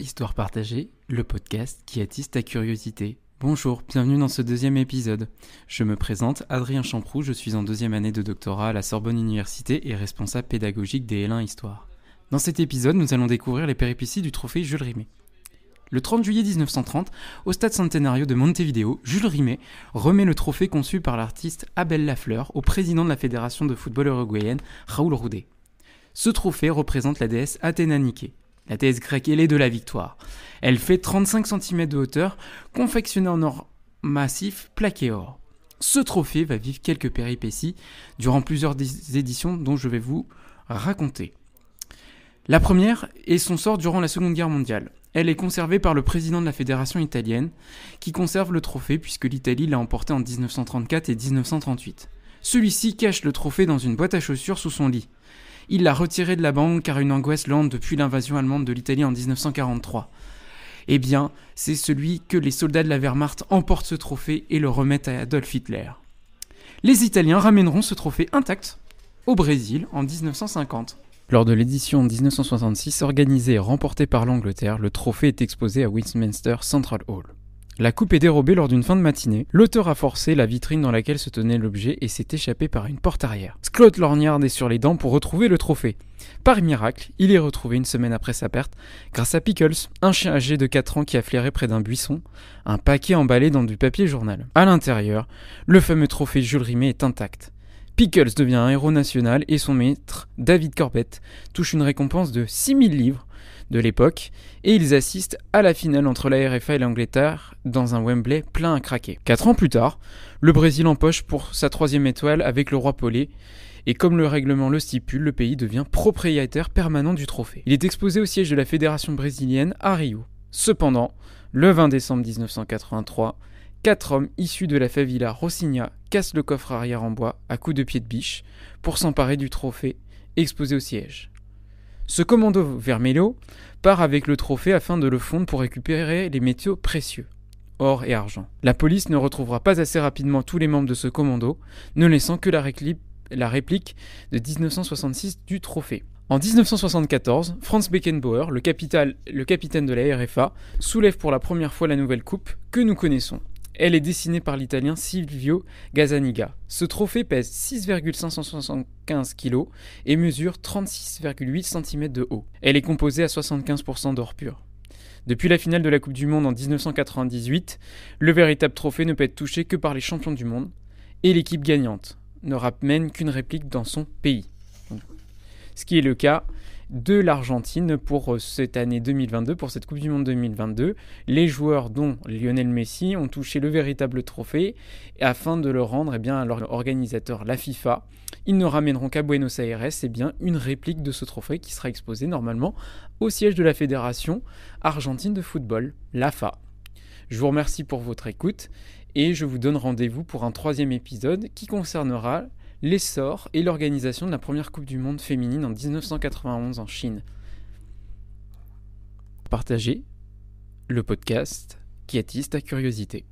Histoire partagée, le podcast qui attise ta curiosité. Bonjour, bienvenue dans ce deuxième épisode. Je me présente, Adrien Champroux, je suis en deuxième année de doctorat à la Sorbonne Université et responsable pédagogique des L1 Histoire. Dans cet épisode, nous allons découvrir les péripéties du trophée Jules Rimet. Le 30 juillet 1930, au stade Centenario de Montevideo, Jules Rimet remet le trophée conçu par l'artiste Abel Lafleur au président de la Fédération de football uruguayenne, Raoul Roudet. Ce trophée représente la déesse Athéna Niké, la Thèse grecque est de la victoire. Elle fait 35 cm de hauteur, confectionnée en or massif plaqué or. Ce trophée va vivre quelques péripéties durant plusieurs éditions dont je vais vous raconter. La première est son sort durant la Seconde Guerre mondiale. Elle est conservée par le président de la Fédération italienne, qui conserve le trophée puisque l'Italie l'a emporté en 1934 et 1938. Celui-ci cache le trophée dans une boîte à chaussures sous son lit. Il l'a retiré de la banque car une angoisse lente depuis l'invasion allemande de l'Italie en 1943. Eh bien, c'est celui que les soldats de la Wehrmacht emportent ce trophée et le remettent à Adolf Hitler. Les Italiens ramèneront ce trophée intact au Brésil en 1950. Lors de l'édition 1966 organisée et remportée par l'Angleterre, le trophée est exposé à Westminster Central Hall. La coupe est dérobée lors d'une fin de matinée. L'auteur a forcé la vitrine dans laquelle se tenait l'objet et s'est échappé par une porte arrière. Scott Lorniard est sur les dents pour retrouver le trophée. Par miracle, il est retrouvé une semaine après sa perte grâce à Pickles, un chien âgé de 4 ans qui a flairé près d'un buisson, un paquet emballé dans du papier journal. À l'intérieur, le fameux trophée Jules Rimet est intact. Pickles devient un héros national et son maître, David Corbett, touche une récompense de 6000 livres de l'époque et ils assistent à la finale entre la RFA et l'Angleterre dans un Wembley plein à craquer. Quatre ans plus tard, le Brésil empoche pour sa troisième étoile avec le roi Pelé et comme le règlement le stipule, le pays devient propriétaire permanent du trophée. Il est exposé au siège de la Fédération brésilienne à Rio. Cependant, le 20 décembre 1983, Quatre hommes issus de la favilla Rossigna cassent le coffre arrière en bois à coups de pied de biche pour s'emparer du trophée exposé au siège. Ce commando Vermello part avec le trophée afin de le fondre pour récupérer les métaux précieux, or et argent. La police ne retrouvera pas assez rapidement tous les membres de ce commando, ne laissant que la, réplique de 1966 du trophée. En 1974, Franz Beckenbauer, le capitaine de la RFA, soulève pour la première fois la nouvelle coupe que nous connaissons. Elle est dessinée par l'italien Silvio Gazzaniga. Ce trophée pèse 6,575 kg et mesure 36,8 cm de haut. Elle est composée à 75% d'or pur. Depuis la finale de la Coupe du Monde en 1998, le véritable trophée ne peut être touché que par les champions du monde, et l'équipe gagnante ne ramène qu'une réplique dans son pays. Ce qui est le cas de l'Argentine pour euh, cette année 2022, pour cette Coupe du Monde 2022. Les joueurs, dont Lionel Messi, ont touché le véritable trophée afin de le rendre eh bien, à leur organisateur, la FIFA. Ils ne ramèneront qu'à Buenos Aires eh bien, une réplique de ce trophée qui sera exposée normalement au siège de la Fédération argentine de football, l'AFA. Je vous remercie pour votre écoute et je vous donne rendez-vous pour un troisième épisode qui concernera l'essor et l'organisation de la première Coupe du Monde féminine en 1991 en Chine. Partagez le podcast qui attise ta curiosité.